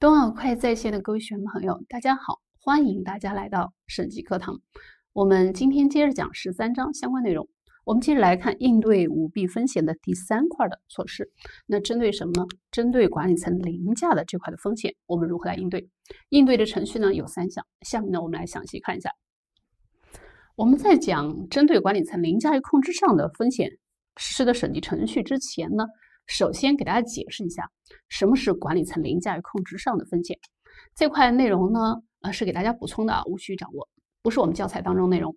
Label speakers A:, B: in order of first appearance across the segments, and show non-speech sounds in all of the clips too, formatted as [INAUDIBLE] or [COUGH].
A: 东奥会在线的各位学员朋友，大家好，欢迎大家来到审计课堂。我们今天接着讲十三章相关内容。我们接着来看应对舞弊风险的第三块的措施。那针对什么呢？针对管理层凌驾的这块的风险，我们如何来应对？应对的程序呢有三项。下面呢，我们来详细看一下。我们在讲针对管理层凌驾于控制上的风险实施的审计程序之前呢？首先给大家解释一下什么是管理层凌驾于控制上的风险，这块内容呢，呃是给大家补充的，无需掌握，不是我们教材当中内容。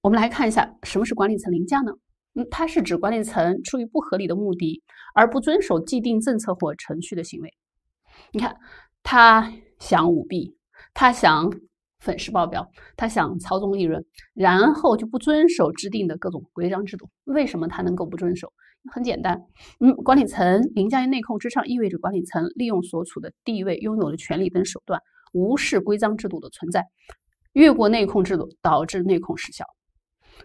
A: 我们来看一下什么是管理层凌驾呢？嗯，它是指管理层出于不合理的目的，而不遵守既定政策或程序的行为。你看，他想舞弊，他想粉饰报表，他想操纵利润，然后就不遵守制定的各种规章制度。为什么他能够不遵守？很简单，嗯，管理层凌驾于内控之上，意味着管理层利用所处的地位、拥有的权利等手段，无视规章制度的存在，越过内控制度，导致内控失效。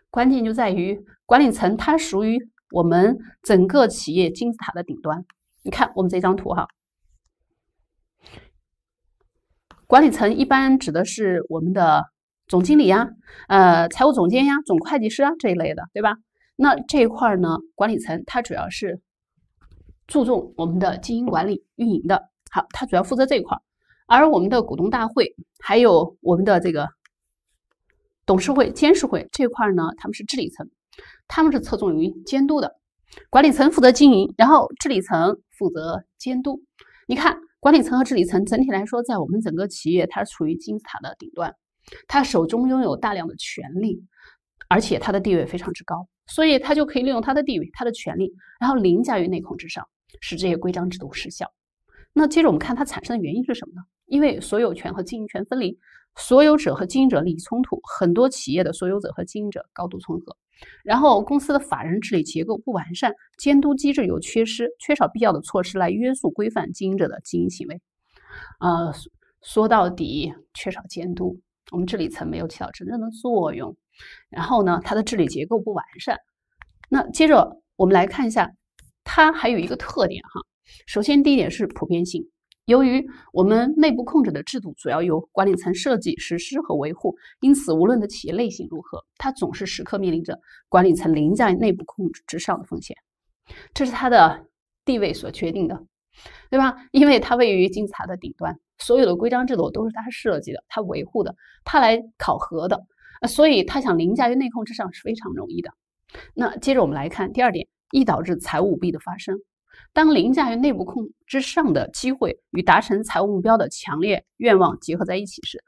A: 关键就在于管理层，它属于我们整个企业金字塔的顶端。你看我们这张图哈，管理层一般指的是我们的总经理呀、呃财务总监呀、总会计师啊这一类的，对吧？那这一块呢？管理层它主要是注重我们的经营管理运营的，好，它主要负责这一块。而我们的股东大会还有我们的这个董事会、监事会这块呢，他们是治理层，他们是侧重于监督的。管理层负责经营，然后治理层负责监督。你看，管理层和治理层整体来说，在我们整个企业，它处于金字塔的顶端，他手中拥有大量的权力，而且他的地位非常之高。所以，他就可以利用他的地位、他的权利，然后凌驾于内控之上，使这些规章制度失效。那接着我们看它产生的原因是什么呢？因为所有权和经营权分离，所有者和经营者利益冲突，很多企业的所有者和经营者高度重合，然后公司的法人治理结构不完善，监督机制有缺失，缺少必要的措施来约束规范经营者的经营行为。呃，说到底，缺少监督，我们治理层没有起到真正的作用。然后呢，它的治理结构不完善。那接着我们来看一下，它还有一个特点哈。首先，第一点是普遍性。由于我们内部控制的制度主要由管理层设计、实施和维护，因此无论的企业类型如何，它总是时刻面临着管理层凌驾内部控制之上的风险。这是它的地位所决定的，对吧？因为它位于金字塔的顶端，所有的规章制度都是它设计的、它维护的、它来考核的。所以，他想凌驾于内控之上是非常容易的。那接着我们来看第二点，易导致财务舞弊的发生。当凌驾于内部控之上的机会与达成财务目标的强烈愿望结合在一起时，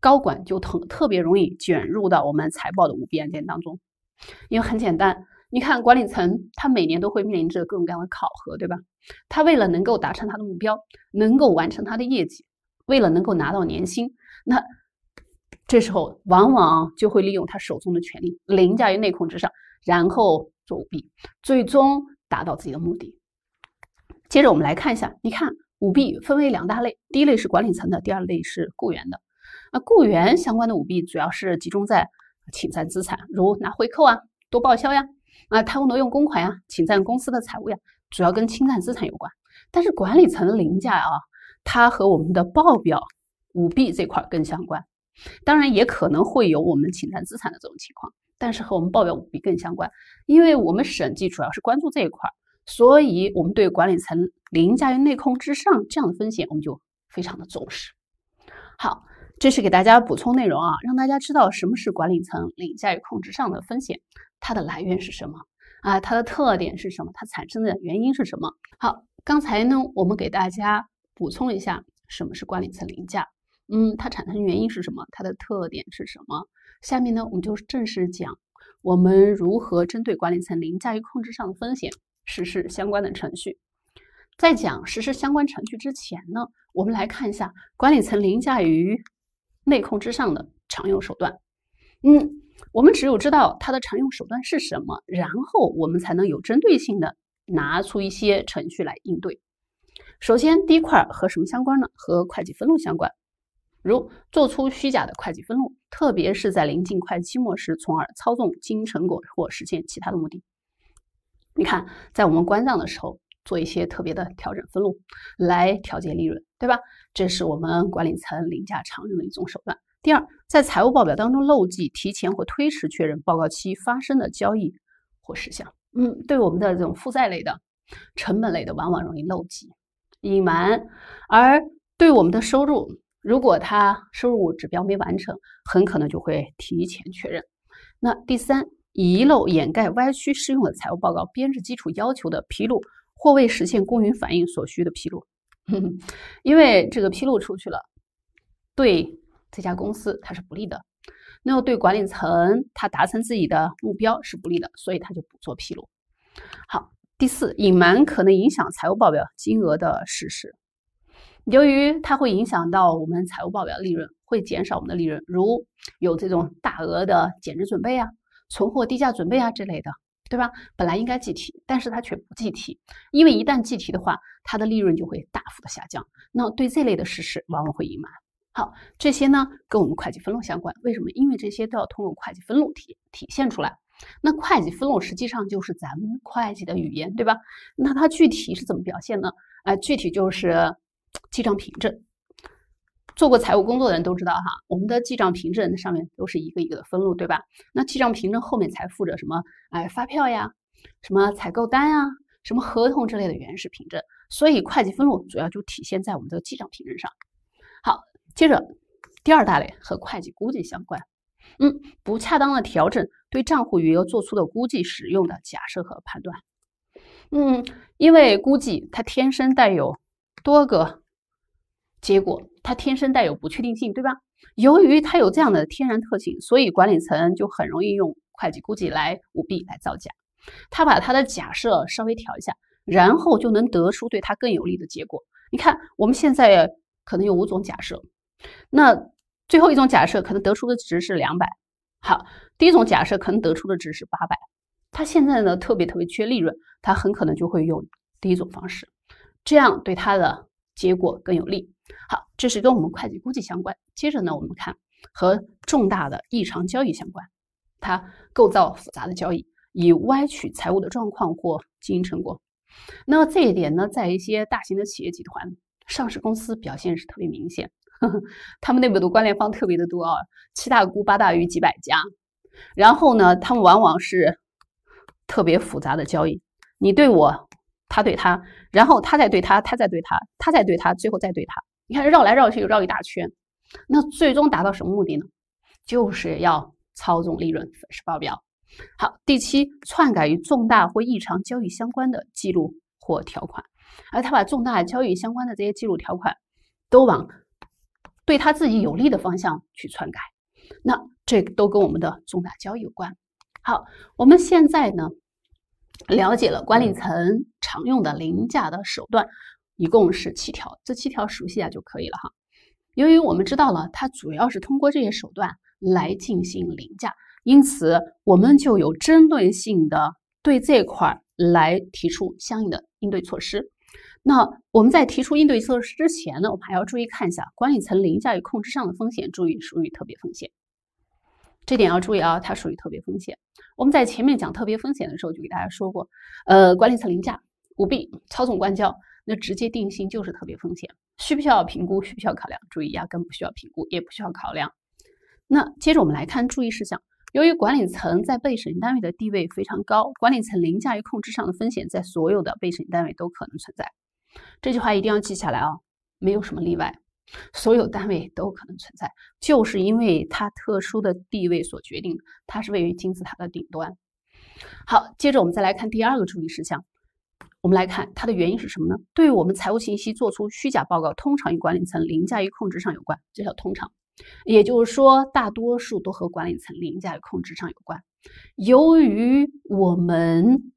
A: 高管就特特别容易卷入到我们财报的舞弊案件当中。因为很简单，你看管理层他每年都会面临着各种各样的考核，对吧？他为了能够达成他的目标，能够完成他的业绩，为了能够拿到年薪，那。这时候往往就会利用他手中的权力凌驾于内控之上，然后做舞弊，最终达到自己的目的。接着我们来看一下，你看舞弊分为两大类，第一类是管理层的，第二类是雇员的。那雇员相关的舞弊主要是集中在侵占资产，如拿回扣啊、多报销呀、啊贪污挪用公款呀、侵占公司的财物呀，主要跟侵占资产有关。但是管理层的凌驾啊，它和我们的报表舞弊这块更相关。当然也可能会有我们侵占资产的这种情况，但是和我们报表舞弊更相关，因为我们审计主要是关注这一块儿，所以我们对管理层凌驾于内控之上这样的风险，我们就非常的重视。好，这是给大家补充内容啊，让大家知道什么是管理层凌驾于控制上的风险，它的来源是什么啊，它的特点是什么，它产生的原因是什么？好，刚才呢，我们给大家补充一下什么是管理层凌驾。嗯，它产生原因是什么？它的特点是什么？下面呢，我们就正式讲我们如何针对管理层凌驾于控制上的风险实施相关的程序。在讲实施相关程序之前呢，我们来看一下管理层凌驾于内控之上的常用手段。嗯，我们只有知道它的常用手段是什么，然后我们才能有针对性的拿出一些程序来应对。首先，第一块和什么相关呢？和会计分录相关。如做出虚假的会计分录，特别是在临近会计期末时，从而操纵经营成果或实现其他的目的。你看，在我们关账的时候，做一些特别的调整分录来调节利润，对吧？这是我们管理层凌驾常用的一种手段。第二，在财务报表当中漏记、提前或推迟确认报告期发生的交易或事项。嗯，对我们的这种负债类的、成本类的，往往容易漏记、隐瞒；而对我们的收入，如果他收入指标没完成，很可能就会提前确认。那第三，遗漏、掩盖、歪曲适用的财务报告编制基础要求的披露，或未实现公允反映所需的披露。[LAUGHS] 因为这个披露出去了，对这家公司它是不利的，那么对管理层他达成自己的目标是不利的，所以他就不做披露。好，第四，隐瞒可能影响财务报表金额的事实。由于它会影响到我们财务报表利润，会减少我们的利润，如有这种大额的减值准备啊、存货低价准备啊之类的，对吧？本来应该计提，但是它却不计提，因为一旦计提的话，它的利润就会大幅的下降。那对这类的事实往往会隐瞒。好，这些呢跟我们会计分录相关，为什么？因为这些都要通过会计分录体体现出来。那会计分录实际上就是咱们会计的语言，对吧？那它具体是怎么表现呢？哎，具体就是。记账凭证，做过财务工作的人都知道哈，我们的记账凭证上面都是一个一个的分录，对吧？那记账凭证后面才附着什么哎，发票呀，什么采购单呀，什么合同之类的原始凭证。所以，会计分录主要就体现在我们这个记账凭证上。好，接着第二大类和会计估计相关。嗯，不恰当的调整对账户余额做出的估计使用的假设和判断。嗯，因为估计它天生带有多个。结果它天生带有不确定性，对吧？由于它有这样的天然特性，所以管理层就很容易用会计估计来舞弊、来造假。他把他的假设稍微调一下，然后就能得出对他更有利的结果。你看，我们现在可能有五种假设，那最后一种假设可能得出的值是两百。好，第一种假设可能得出的值是八百。他现在呢特别特别缺利润，他很可能就会用第一种方式，这样对他的结果更有利。好，这是跟我们会计估计相关。接着呢，我们看和重大的异常交易相关，它构造复杂的交易，以歪曲财务的状况或经营成果。那这一点呢，在一些大型的企业集团、上市公司表现是特别明显。呵 [LAUGHS] 呵他们内部的关联方特别的多啊，七大姑八大姨几百家。然后呢，他们往往是特别复杂的交易，你对我，他对他，然后他再对他，他再对他，他再对他，最后再对他。你看，绕来绕去，又绕一大圈，那最终达到什么目的呢？就是要操纵利润、粉饰报表。好，第七，篡改与重大或异常交易相关的记录或条款，而他把重大交易相关的这些记录条款都往对他自己有利的方向去篡改，那这都跟我们的重大交易有关。好，我们现在呢，了解了管理层常用的凌驾的手段。一共是七条，这七条熟悉啊就可以了哈。由于我们知道了它主要是通过这些手段来进行凌驾，因此我们就有针对性的对这块儿来提出相应的应对措施。那我们在提出应对措施之前呢，我们还要注意看一下管理层凌驾与控制上的风险，注意属于特别风险。这点要注意啊，它属于特别风险。我们在前面讲特别风险的时候，就给大家说过，呃，管理层凌驾、舞弊、操纵关交。那直接定性就是特别风险，需不需要评估？需不需要考量？注意，压根不需要评估，也不需要考量。那接着我们来看注意事项。由于管理层在被审计单位的地位非常高，管理层凌驾于控制上的风险在所有的被审计单位都可能存在。这句话一定要记下来啊，没有什么例外，所有单位都可能存在，就是因为它特殊的地位所决定它是位于金字塔的顶端。好，接着我们再来看第二个注意事项。我们来看它的原因是什么呢？对于我们财务信息做出虚假报告，通常与管理层凌驾于控制上有关。这叫通常，也就是说，大多数都和管理层凌驾于控制上有关。由于我们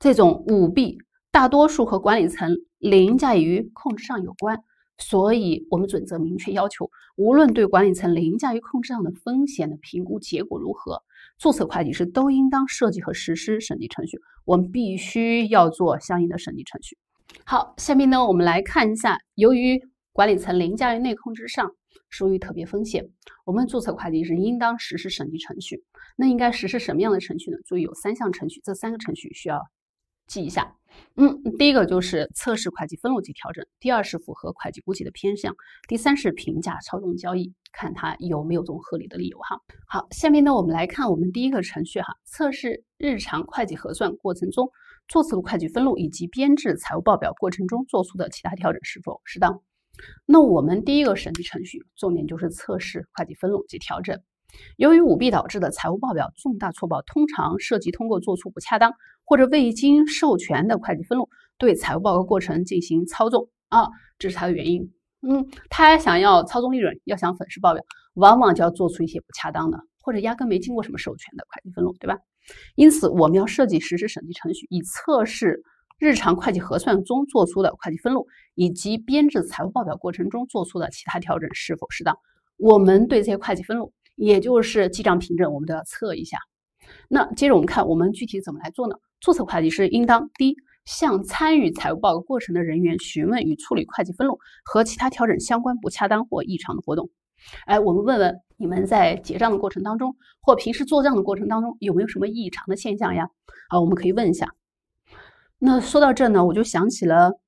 A: 这种舞弊大多数和管理层凌驾于控制上有关，所以我们准则明确要求，无论对管理层凌驾于控制上的风险的评估结果如何。注册会计师都应当设计和实施审计程序，我们必须要做相应的审计程序。好，下面呢，我们来看一下，由于管理层凌驾于内控之上，属于特别风险，我们注册会计师应当实施审计程序。那应该实施什么样的程序呢？注意有三项程序，这三个程序需要记一下。嗯，第一个就是测试会计分录及调整，第二是符合会计估计的偏向，第三是评价操纵交易。看他有没有这种合理的理由哈。好，下面呢，我们来看我们第一个程序哈，测试日常会计核算过程中做出的会计分录以及编制财务报表过程中做出的其他调整是否适当。那我们第一个审计程序，重点就是测试会计分录及调整。由于舞弊导致的财务报表重大错报，通常涉及通过做出不恰当或者未经授权的会计分录，对财务报告过程进行操纵啊，这是它的原因。嗯，他想要操纵利润，要想粉饰报表，往往就要做出一些不恰当的，或者压根没经过什么授权的会计分录，对吧？因此，我们要设计实施审计程序，以测试日常会计核算中做出的会计分录，以及编制财务报表过程中做出的其他调整是否适当。我们对这些会计分录，也就是记账凭证，我们都要测一下。那接着我们看，我们具体怎么来做呢？注册会计师应当第一。向参与财务报告过程的人员询问与处理会计分录和其他调整相关不恰当或异常的活动。哎，我们问问你们在结账的过程当中，或平时做账的过程当中，有没有什么异常的现象呀？好，我们可以问一下。那说到这呢，我就想起了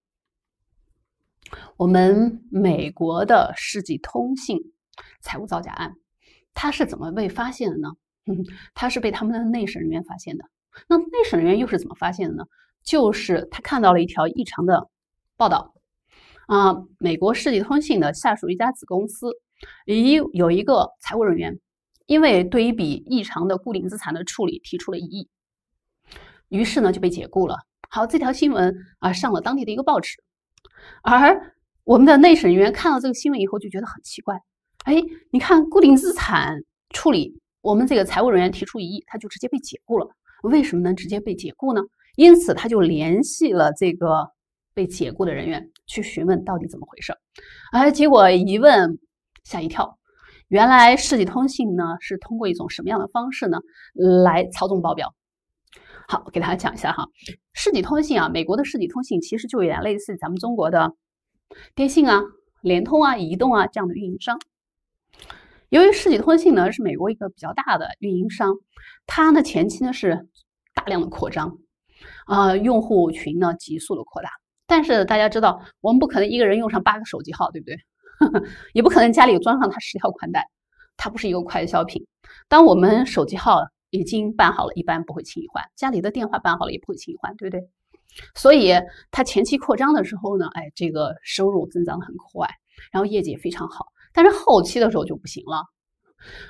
A: 我们美国的世纪通信财务造假案，它是怎么被发现的呢？[LAUGHS] 它是被他们的内审人员发现的。那内审人员又是怎么发现的呢？就是他看到了一条异常的报道，啊，美国世纪通信的下属一家子公司，一有一个财务人员，因为对一笔异常的固定资产的处理提出了异议，于是呢就被解雇了。好，这条新闻啊上了当地的一个报纸，而我们的内审人员看到这个新闻以后，就觉得很奇怪，哎，你看固定资产处理，我们这个财务人员提出异议，他就直接被解雇了，为什么能直接被解雇呢？因此，他就联系了这个被解雇的人员，去询问到底怎么回事儿。哎，结果一问吓一跳，原来世纪通信呢是通过一种什么样的方式呢来操纵报表？好，给大家讲一下哈。世纪通信啊，美国的世纪通信其实就有点类似咱们中国的电信啊、联通啊、移动啊这样的运营商。由于世纪通信呢是美国一个比较大的运营商，它呢前期呢是大量的扩张。啊，用户群呢急速的扩大，但是大家知道，我们不可能一个人用上八个手机号，对不对？[LAUGHS] 也不可能家里装上它十条宽带，它不是一个快消品。当我们手机号已经办好了，一般不会轻易换；家里的电话办好了也不会轻易换，对不对？所以它前期扩张的时候呢，哎，这个收入增长很快，然后业绩也非常好，但是后期的时候就不行了。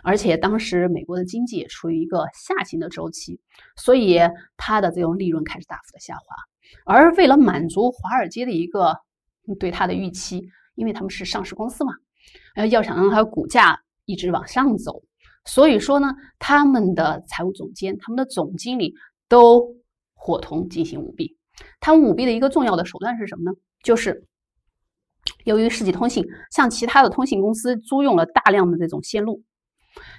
A: 而且当时美国的经济也处于一个下行的周期，所以它的这种利润开始大幅的下滑。而为了满足华尔街的一个对它的预期，因为他们是上市公司嘛，呃，要想让它股价一直往上走，所以说呢，他们的财务总监、他们的总经理都伙同进行舞弊。他们舞弊的一个重要的手段是什么呢？就是由于世纪通信像其他的通信公司租用了大量的这种线路。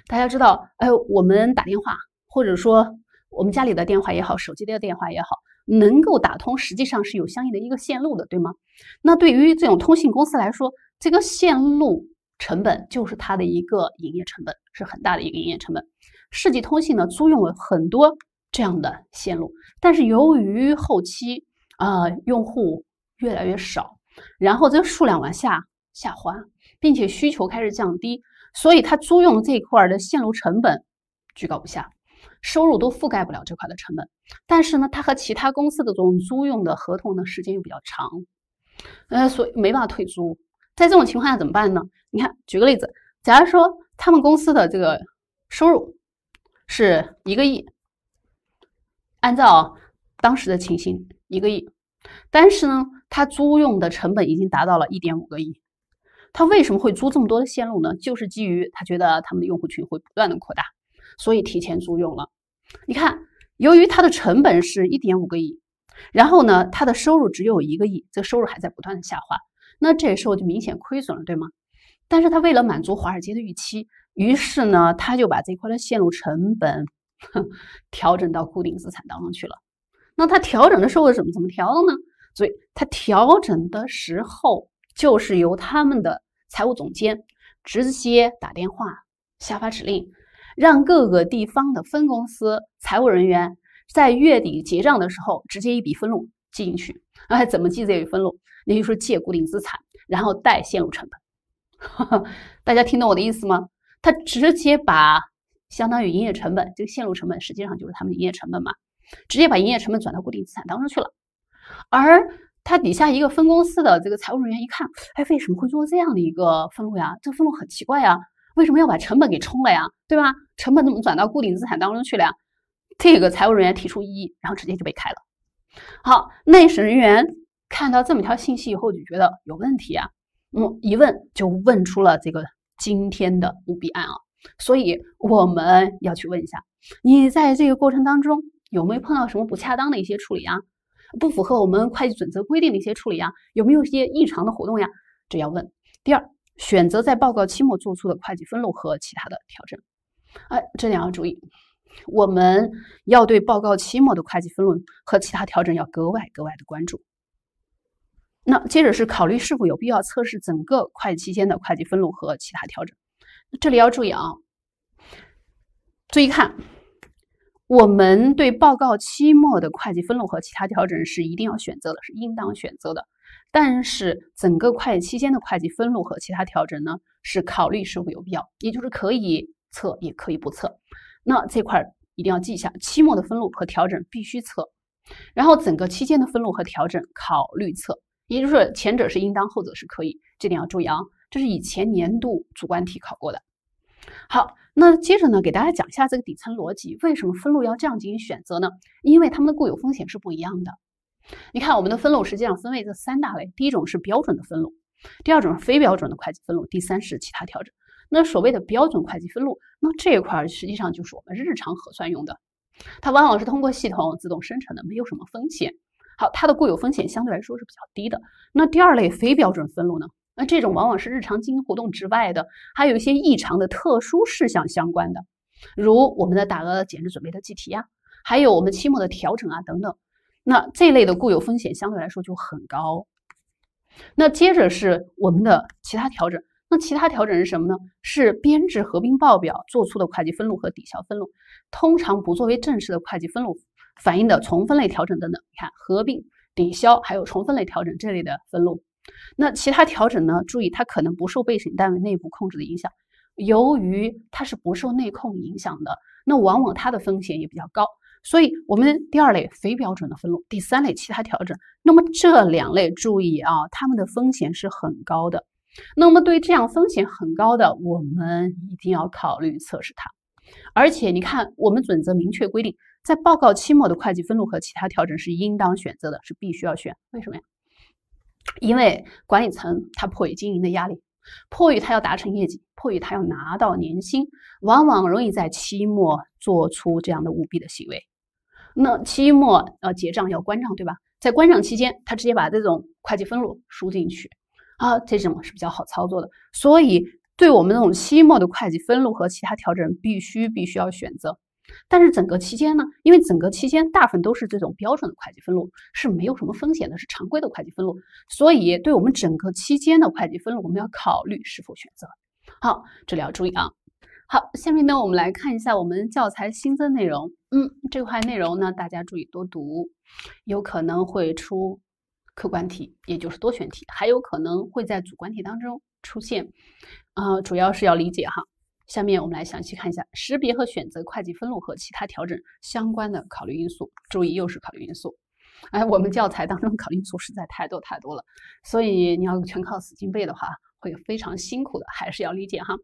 A: 大家知道，哎，我们打电话，或者说我们家里的电话也好，手机的电话也好，能够打通，实际上是有相应的一个线路的，对吗？那对于这种通信公司来说，这个线路成本就是它的一个营业成本，是很大的一个营业成本。世纪通信呢，租用了很多这样的线路，但是由于后期啊用户越来越少，然后这个数量往下下滑，并且需求开始降低。所以它租用这一块的线路成本居高不下，收入都覆盖不了这块的成本。但是呢，它和其他公司的这种租用的合同呢，时间又比较长，呃，所以没办法退租。在这种情况下怎么办呢？你看，举个例子，假如说他们公司的这个收入是一个亿，按照当时的情形，一个亿，但是呢，他租用的成本已经达到了一点五个亿。他为什么会租这么多的线路呢？就是基于他觉得他们的用户群会不断的扩大，所以提前租用了。你看，由于它的成本是一点五个亿，然后呢，它的收入只有一个亿，这收入还在不断的下滑，那这时候就明显亏损了，对吗？但是他为了满足华尔街的预期，于是呢，他就把这块的线路成本 [LAUGHS] 调整到固定资产当中去了。那他调整的时候怎么怎么调的呢？所以，他调整的时候。就是由他们的财务总监直接打电话下发指令，让各个地方的分公司财务人员在月底结账的时候直接一笔分录记进去。[LAUGHS] 哎，怎么记这个分录？那就是借固定资产，然后贷线路成本。[LAUGHS] 大家听懂我的意思吗？他直接把相当于营业成本这个线路成本，实际上就是他们的营业成本嘛，直接把营业成本转到固定资产当中去了，而。他底下一个分公司的这个财务人员一看，哎，为什么会做这样的一个分录呀？这个分录很奇怪呀，为什么要把成本给冲了呀？对吧？成本怎么转到固定资产当中去了呀？这个财务人员提出异议，然后直接就被开了。好，内审人员看到这么条信息以后就觉得有问题啊，嗯，一问就问出了这个今天的舞弊案啊！所以我们要去问一下，你在这个过程当中有没有碰到什么不恰当的一些处理啊？不符合我们会计准则规定的一些处理呀，有没有一些异常的活动呀？这要问。第二，选择在报告期末做出的会计分录和其他的调整，哎，这点要注意，我们要对报告期末的会计分录和其他调整要格外格外的关注。那接着是考虑是否有必要测试整个会计期间的会计分录和其他调整，这里要注意啊，注意看。我们对报告期末的会计分录和其他调整是一定要选择的，是应当选择的。但是整个会计期间的会计分录和其他调整呢，是考虑是否有必要，也就是可以测也可以不测。那这块儿一定要记一下，期末的分录和调整必须测，然后整个期间的分录和调整考虑测，也就是前者是应当，后者是可以。这点要注意啊，这是以前年度主观题考过的。好，那接着呢，给大家讲一下这个底层逻辑，为什么分录要这样进行选择呢？因为它们的固有风险是不一样的。你看，我们的分录实际上分为这三大类：第一种是标准的分录，第二种是非标准的会计分录，第三是其他调整。那所谓的标准会计分录，那这一块实际上就是我们日常核算用的，它往往是通过系统自动生成的，没有什么风险。好，它的固有风险相对来说是比较低的。那第二类非标准分录呢？那这种往往是日常经营活动之外的，还有一些异常的特殊事项相关的，如我们的打额减值准备的计提呀，还有我们期末的调整啊等等。那这类的固有风险相对来说就很高。那接着是我们的其他调整，那其他调整是什么呢？是编制合并报表做出的会计分录和抵消分录，通常不作为正式的会计分录反映的重分类调整等等。你看，合并、抵消还有重分类调整这类的分录。那其他调整呢？注意，它可能不受被审单位内部控制的影响。由于它是不受内控影响的，那往往它的风险也比较高。所以，我们第二类非标准的分录，第三类其他调整。那么这两类，注意啊，它们的风险是很高的。那么对这样风险很高的，我们一定要考虑测试它。而且，你看，我们准则明确规定，在报告期末的会计分录和其他调整是应当选择的，是必须要选。为什么呀？因为管理层他迫于经营的压力，迫于他要达成业绩，迫于他要拿到年薪，往往容易在期末做出这样的舞弊的行为。那期末呃结账要关账对吧？在关账期间，他直接把这种会计分录输进去啊，这种是比较好操作的。所以对我们这种期末的会计分录和其他调整，必须必须要选择。但是整个期间呢，因为整个期间大部分都是这种标准的会计分录，是没有什么风险的，是常规的会计分录，所以对我们整个期间的会计分录，我们要考虑是否选择好。这里要注意啊。好，下面呢，我们来看一下我们教材新增内容。嗯，这块内容呢，大家注意多读，有可能会出客观题，也就是多选题，还有可能会在主观题当中出现。呃，主要是要理解哈。下面我们来详细看一下识别和选择会计分录和其他调整相关的考虑因素，注意又是考虑因素。哎，我们教材当中考虑因素实在太多太多了，所以你要全靠死记背的话，会非常辛苦的，还是要理解哈。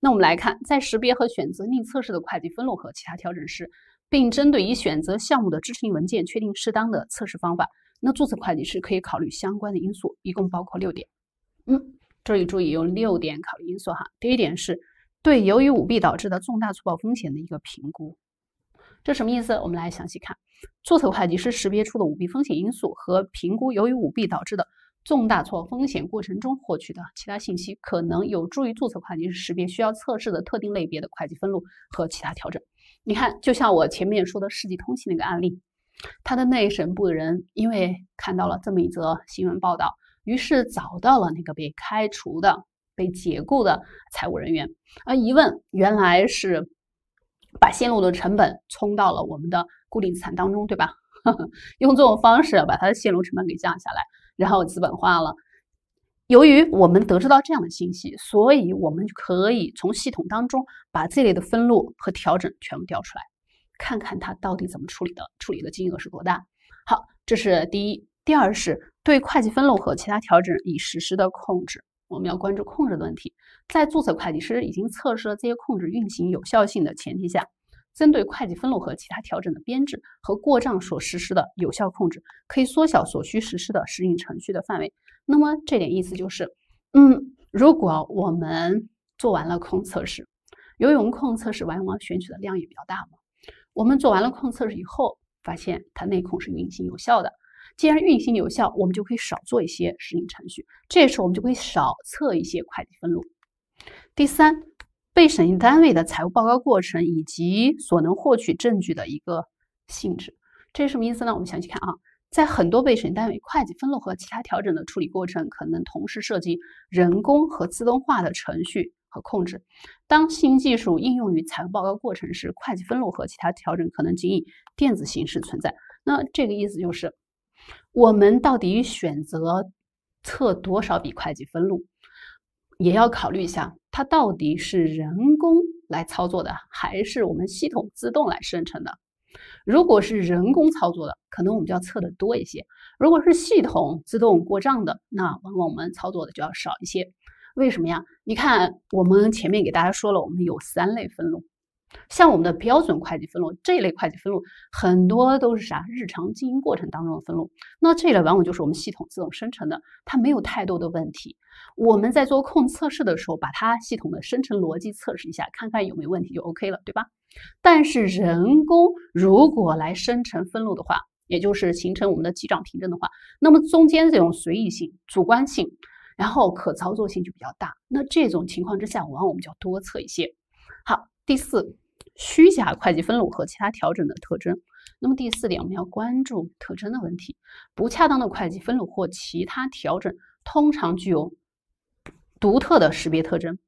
A: 那我们来看，在识别和选择拟测试的会计分录和其他调整时，并针对已选择项目的支持性文件确定适当的测试方法，那注册会计师可以考虑相关的因素，一共包括六点。嗯，这里注意有六点考虑因素哈。第一点是。对，由于舞弊导致的重大错报风险的一个评估，这什么意思？我们来详细看。注册会计师识别出的舞弊风险因素和评估由于舞弊导致的重大错报风险过程中获取的其他信息，可能有助于注册会计师识别需要测试的特定类别的会计分录和其他调整。你看，就像我前面说的世纪通信那个案例，他的内审部的人因为看到了这么一则新闻报道，于是找到了那个被开除的。被解雇的财务人员，而一问原来是把线路的成本冲到了我们的固定资产当中，对吧？[LAUGHS] 用这种方式把它的线路成本给降下来，然后资本化了。由于我们得知到这样的信息，所以我们就可以从系统当中把这类的分录和调整全部调出来，看看它到底怎么处理的，处理的金额是多大。好，这是第一。第二是对会计分录和其他调整已实施的控制。我们要关注控制的问题，在注册会计师已经测试了这些控制运行有效性的前提下，针对会计分录和其他调整的编制和过账所实施的有效控制，可以缩小所需实施的适应程序的范围。那么这点意思就是，嗯，如果我们做完了控测试，由于控测试往往选取的量也比较大嘛，我们做完了控测试以后，发现它内控是运行有效的。既然运行有效，我们就可以少做一些适应程序，这时候我们就可以少测一些会计分录。第三，被审计单位的财务报告过程以及所能获取证据的一个性质，这是什么意思呢？我们详细看啊，在很多被审计单位，会计分录和其他调整的处理过程可能同时涉及人工和自动化的程序和控制。当新技术应用于财务报告过程时，会计分录和其他调整可能仅以电子形式存在。那这个意思就是。我们到底选择测多少笔会计分录，也要考虑一下，它到底是人工来操作的，还是我们系统自动来生成的？如果是人工操作的，可能我们就要测得多一些；如果是系统自动过账的，那往往我们操作的就要少一些。为什么呀？你看，我们前面给大家说了，我们有三类分录。像我们的标准会计分录这一类会计分录，很多都是啥日常经营过程当中的分录，那这一类往往就是我们系统自动生成的，它没有太多的问题。我们在做控测试的时候，把它系统的生成逻辑测试一下，看看有没有问题就 OK 了，对吧？但是人工如果来生成分录的话，也就是形成我们的记账凭证的话，那么中间这种随意性、主观性，然后可操作性就比较大。那这种情况之下，往往我们就多测一些。好。第四，虚假会计分录和其他调整的特征。那么第四点，我们要关注特征的问题。不恰当的会计分录或其他调整通常具有独特的识别特征。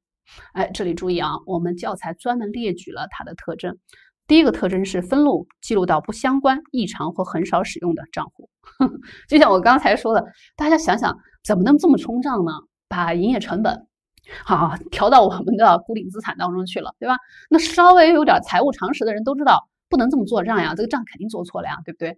A: 哎，这里注意啊，我们教材专门列举了它的特征。第一个特征是分录记录到不相关、异常或很少使用的账户。[LAUGHS] 就像我刚才说的，大家想想，怎么能这么冲账呢？把营业成本。好，调到我们的固定资产当中去了，对吧？那稍微有点财务常识的人都知道，不能这么做账呀，这个账肯定做错了呀，对不对？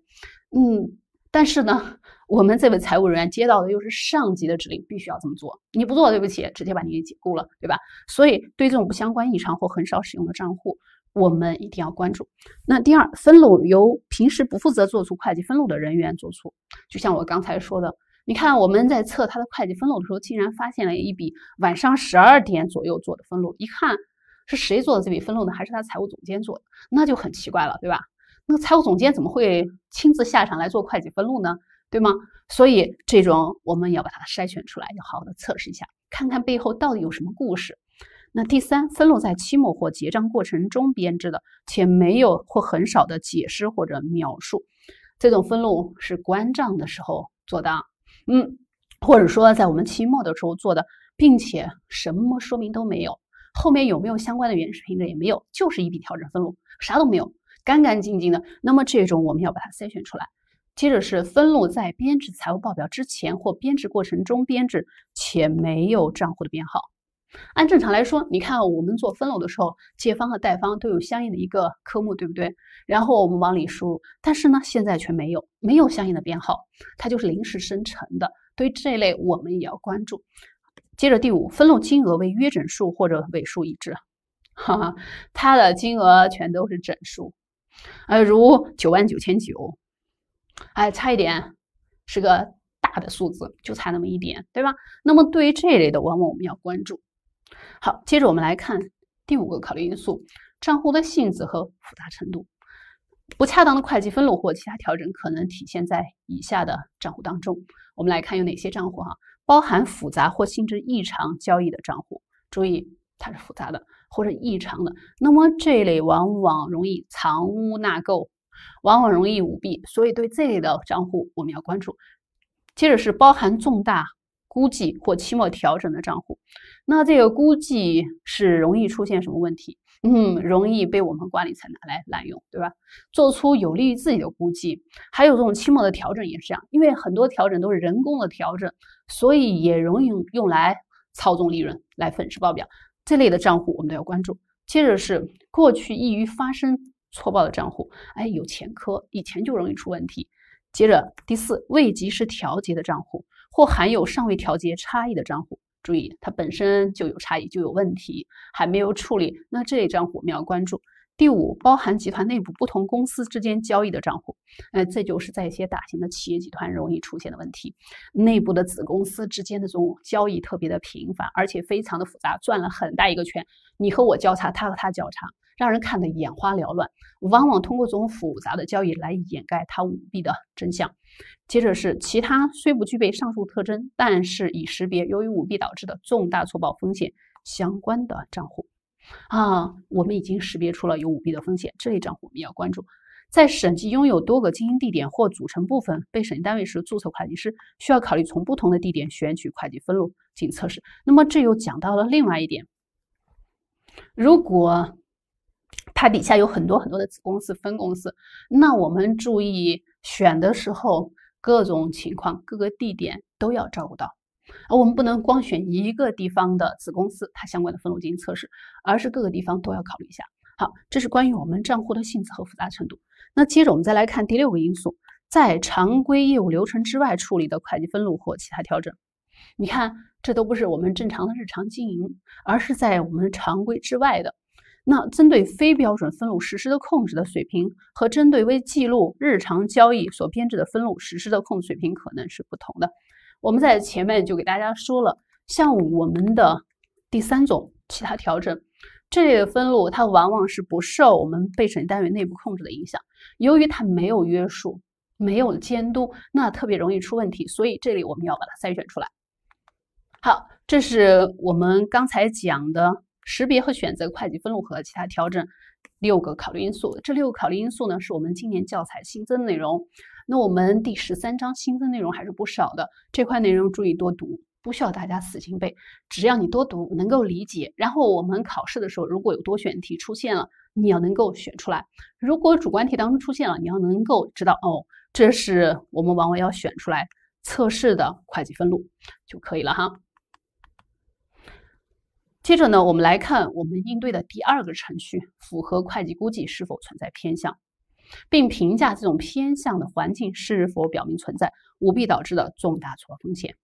A: 嗯，但是呢，我们这位财务人员接到的又是上级的指令，必须要这么做，你不做对不起，直接把你给解雇了，对吧？所以对这种不相关异常或很少使用的账户，我们一定要关注。那第二，分录由平时不负责做出会计分录的人员做出，就像我刚才说的。你看，我们在测他的会计分录的时候，竟然发现了一笔晚上十二点左右做的分录。一看是谁做的这笔分录呢？还是他财务总监做的？那就很奇怪了，对吧？那财务总监怎么会亲自下场来做会计分录呢？对吗？所以这种我们要把它筛选出来，要好好的测试一下，看看背后到底有什么故事。那第三，分录在期末或结账过程中编制的，且没有或很少的解释或者描述，这种分录是关账的时候做的。嗯，或者说在我们期末的时候做的，并且什么说明都没有，后面有没有相关的原始凭证也没有，就是一笔调整分录，啥都没有，干干净净的。那么这种我们要把它筛选出来。接着是分录在编制财务报表之前或编制过程中编制且没有账户的编号。按正常来说，你看我们做分录的时候，借方和贷方都有相应的一个科目，对不对？然后我们往里输入，但是呢，现在却没有，没有相应的编号，它就是临时生成的。对这类，我们也要关注。接着，第五，分录金额为约整数或者尾数一致，[LAUGHS] 哈哈，它的金额全都是整数，呃，如九万九千九，哎，差一点，是个大的数字，就差那么一点，对吧？那么对于这一类的，往往我们要关注。好，接着我们来看第五个考虑因素：账户的性质和复杂程度。不恰当的会计分录或其他调整可能体现在以下的账户当中。我们来看有哪些账户哈？包含复杂或性质异常交易的账户，注意它是复杂的或者异常的。那么这类往往容易藏污纳垢，往往容易舞弊，所以对这类的账户我们要关注。接着是包含重大估计或期末调整的账户。那这个估计是容易出现什么问题？嗯，容易被我们管理层拿来滥用，对吧？做出有利于自己的估计。还有这种期末的调整也是这样，因为很多调整都是人工的调整，所以也容易用来操纵利润、来粉饰报表。这类的账户我们都要关注。接着是过去易于发生错报的账户，哎，有前科，以前就容易出问题。接着第四，未及时调节的账户或含有尚未调节差异的账户。注意，它本身就有差异，就有问题，还没有处理。那这一账户要关注。第五，包含集团内部不同公司之间交易的账户，哎，这就是在一些大型的企业集团容易出现的问题。内部的子公司之间的这种交易特别的频繁，而且非常的复杂，转了很大一个圈，你和我交叉，他和他交叉。让人看得眼花缭乱，往往通过这种复杂的交易来掩盖他舞弊的真相。接着是其他虽不具备上述特征，但是已识别由于舞弊导致的重大错报风险相关的账户。啊，我们已经识别出了有舞弊的风险，这类账户我们要关注。在审计拥有多个经营地点或组成部分被审计单位时，注册会计师需要考虑从不同的地点选取会计分录进行测试。那么这又讲到了另外一点，如果。它底下有很多很多的子公司、分公司，那我们注意选的时候，各种情况、各个地点都要照顾到，而我们不能光选一个地方的子公司，它相关的分录进行测试，而是各个地方都要考虑一下。好，这是关于我们账户的性质和复杂程度。那接着我们再来看第六个因素，在常规业务流程之外处理的会计分录或其他调整。你看，这都不是我们正常的日常经营，而是在我们常规之外的。那针对非标准分录实施的控制的水平，和针对为记录日常交易所编制的分录实施的控制水平可能是不同的。我们在前面就给大家说了，像我们的第三种其他调整，这里的分录它往往是不受我们被审单位内部控制的影响，由于它没有约束，没有监督，那特别容易出问题，所以这里我们要把它筛选出来。好，这是我们刚才讲的。识别和选择会计分录和其他调整六个考虑因素，这六个考虑因素呢，是我们今年教材新增内容。那我们第十三章新增内容还是不少的，这块内容注意多读，不需要大家死记背，只要你多读能够理解。然后我们考试的时候，如果有多选题出现了，你要能够选出来；如果主观题当中出现了，你要能够知道哦，这是我们往往要选出来测试的会计分录就可以了哈。接着呢，我们来看我们应对的第二个程序，符合会计估计是否存在偏向，并评价这种偏向的环境是否表明存在舞弊导致的重大错风险。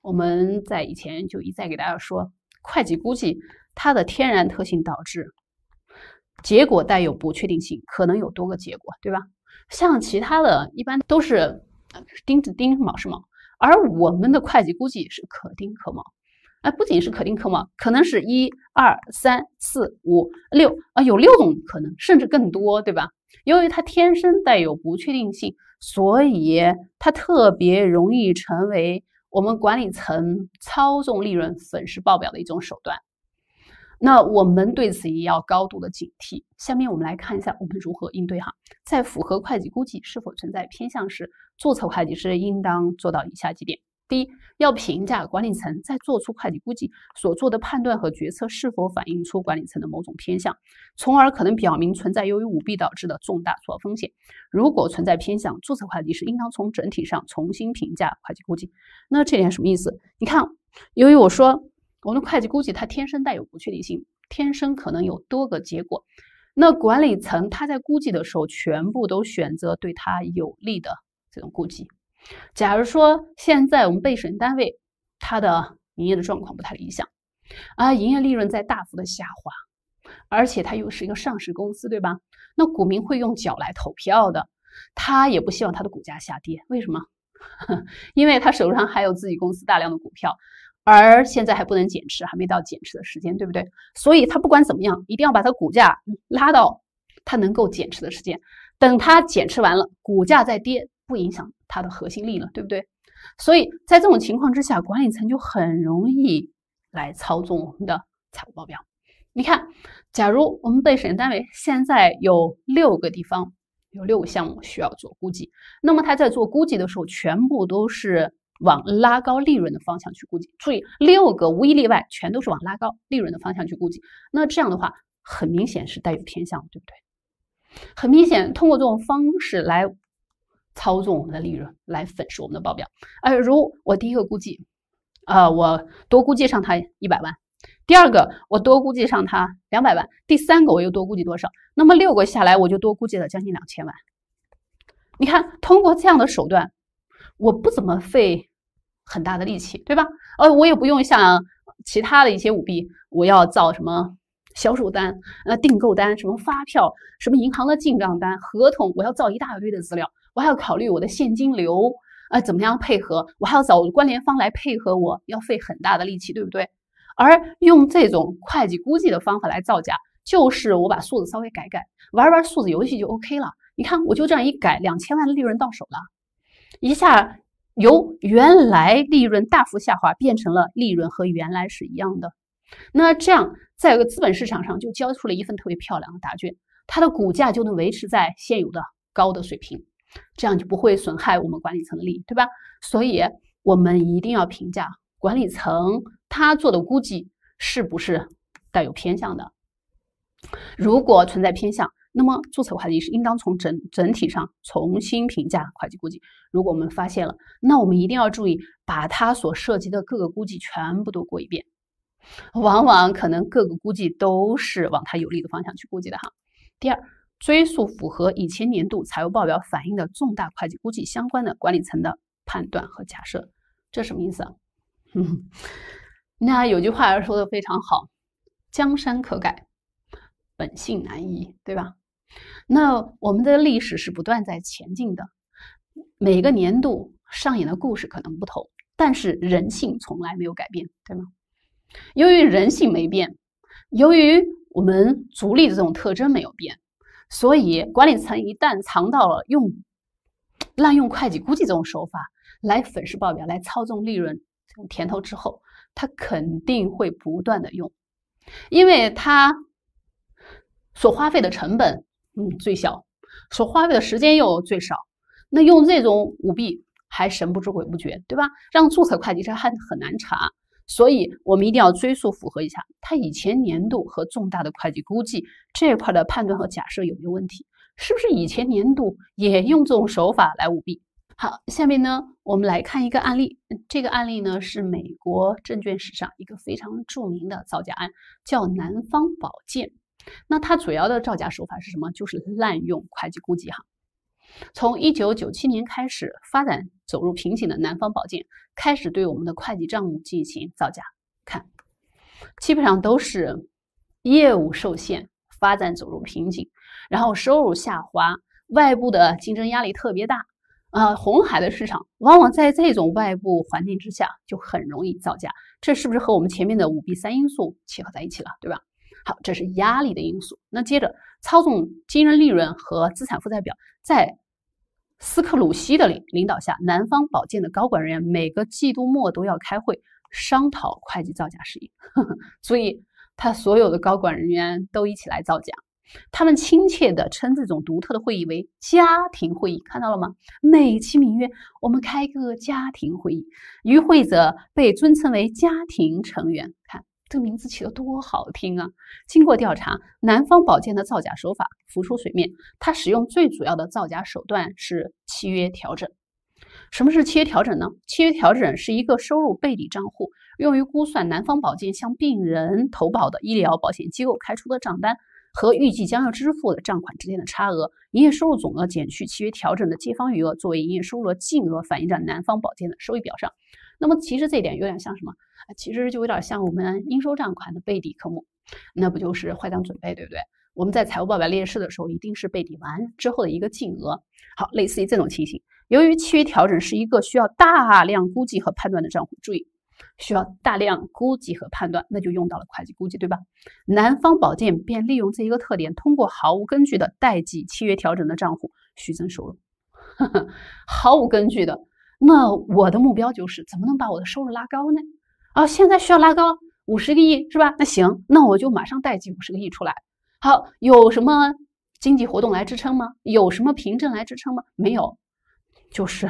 A: 我们在以前就一再给大家说，会计估计它的天然特性导致结果带有不确定性，可能有多个结果，对吧？像其他的一般都是钉子钉，卯是卯，而我们的会计估计是可钉可卯。它不仅是可定科目，可能是一、二、三、四、五、六，啊，有六种可能，甚至更多，对吧？由于它天生带有不确定性，所以它特别容易成为我们管理层操纵利润、粉饰报表的一种手段。那我们对此也要高度的警惕。下面我们来看一下我们如何应对哈，在符合会计估计是否存在偏向时，注册会计师应当做到以下几点。第一，要评价管理层在做出会计估计所做的判断和决策是否反映出管理层的某种偏向，从而可能表明存在由于舞弊导致的重大错风险。如果存在偏向，注册会计师应当从整体上重新评价会计估计。那这点什么意思？你看，由于我说我们会计估计它天生带有不确定性，天生可能有多个结果，那管理层他在估计的时候全部都选择对他有利的这种估计。假如说现在我们被审单位它的营业的状况不太理想，啊，营业利润在大幅的下滑，而且它又是一个上市公司，对吧？那股民会用脚来投票的，他也不希望他的股价下跌，为什么？[LAUGHS] 因为他手上还有自己公司大量的股票，而现在还不能减持，还没到减持的时间，对不对？所以他不管怎么样，一定要把它股价拉到他能够减持的时间，等他减持完了，股价再跌。不影响它的核心力了，对不对？所以在这种情况之下，管理层就很容易来操纵我们的财务报表。你看，假如我们被审计单位现在有六个地方，有六个项目需要做估计，那么他在做估计的时候，全部都是往拉高利润的方向去估计。注意，六个无一例外，全都是往拉高利润的方向去估计。那这样的话，很明显是带有偏向，对不对？很明显，通过这种方式来。操纵我们的利润来粉饰我们的报表，哎，如我第一个估计，呃，我多估计上它一百万，第二个我多估计上它两百万，第三个我又多估计多少？那么六个下来我就多估计了将近两千万。你看，通过这样的手段，我不怎么费很大的力气，对吧？呃，我也不用像其他的一些舞弊，我要造什么销售单、呃订购单、什么发票、什么银行的进账单、合同，我要造一大堆的资料。我还要考虑我的现金流，呃，怎么样配合？我还要找关联方来配合，我要费很大的力气，对不对？而用这种会计估计的方法来造假，就是我把数字稍微改改，玩玩数字游戏就 OK 了。你看，我就这样一改，两千万的利润到手了，一下由原来利润大幅下滑变成了利润和原来是一样的。那这样，在资本市场上就交出了一份特别漂亮的答卷，它的股价就能维持在现有的高的水平。这样就不会损害我们管理层的利，益，对吧？所以，我们一定要评价管理层他做的估计是不是带有偏向的。如果存在偏向，那么注册会计师应当从整整体上重新评价会计估计。如果我们发现了，那我们一定要注意，把它所涉及的各个估计全部都过一遍。往往可能各个估计都是往它有利的方向去估计的哈。第二。追溯符合以前年度财务报表反映的重大会计估计相关的管理层的判断和假设，这什么意思啊？[LAUGHS] 那有句话说的非常好：“江山可改，本性难移”，对吧？那我们的历史是不断在前进的，每个年度上演的故事可能不同，但是人性从来没有改变，对吗？由于人性没变，由于我们逐利的这种特征没有变。所以，管理层一旦尝到了用滥用会计估计这种手法来粉饰报表、来操纵利润这种甜头之后，他肯定会不断的用，因为他所花费的成本嗯最小，所花费的时间又最少，那用这种舞弊还神不知鬼不觉，对吧？让注册会计师还很难查。所以，我们一定要追溯、符合一下，他以前年度和重大的会计估计这一块的判断和假设有没有问题，是不是以前年度也用这种手法来舞弊？好，下面呢，我们来看一个案例，这个案例呢是美国证券史上一个非常著名的造假案，叫南方宝剑。那它主要的造假手法是什么？就是滥用会计估计哈。从一九九七年开始发展。走入瓶颈的南方保健，开始对我们的会计账目进行造假，看，基本上都是业务受限、发展走入瓶颈，然后收入下滑，外部的竞争压力特别大，啊，红海的市场往往在这种外部环境之下就很容易造假，这是不是和我们前面的五弊三因素契合在一起了，对吧？好，这是压力的因素。那接着操纵经营利润和资产负债表，在。斯克鲁西的领领导下，南方保健的高管人员每个季度末都要开会商讨会计造假事宜，[LAUGHS] 所以他所有的高管人员都一起来造假。他们亲切的称这种独特的会议为“家庭会议”，看到了吗？美其名曰我们开个家庭会议，与会者被尊称为家庭成员。看。这个名字起得多好听啊！经过调查，南方宝健的造假手法浮出水面。它使用最主要的造假手段是契约调整。什么是契约调整呢？契约调整是一个收入背离账户，用于估算南方宝健向病人投保的医疗保险机构开出的账单和预计将要支付的账款之间的差额。营业收入总额减去契约调整的借方余额，作为营业收入的净额，反映在南方宝健的收益表上。那么其实这一点有点像什么？其实就有点像我们应收账款的备抵科目，那不就是坏账准备，对不对？我们在财务报表列示的时候，一定是备抵完之后的一个净额。好，类似于这种情形，由于契约调整是一个需要大量估计和判断的账户，注意需要大量估计和判断，那就用到了会计估计，对吧？南方保健便利用这一个特点，通过毫无根据的代记契约调整的账户虚增收入，[LAUGHS] 毫无根据的。那我的目标就是怎么能把我的收入拉高呢？啊，现在需要拉高五十个亿是吧？那行，那我就马上贷进五十个亿出来。好，有什么经济活动来支撑吗？有什么凭证来支撑吗？没有，就是，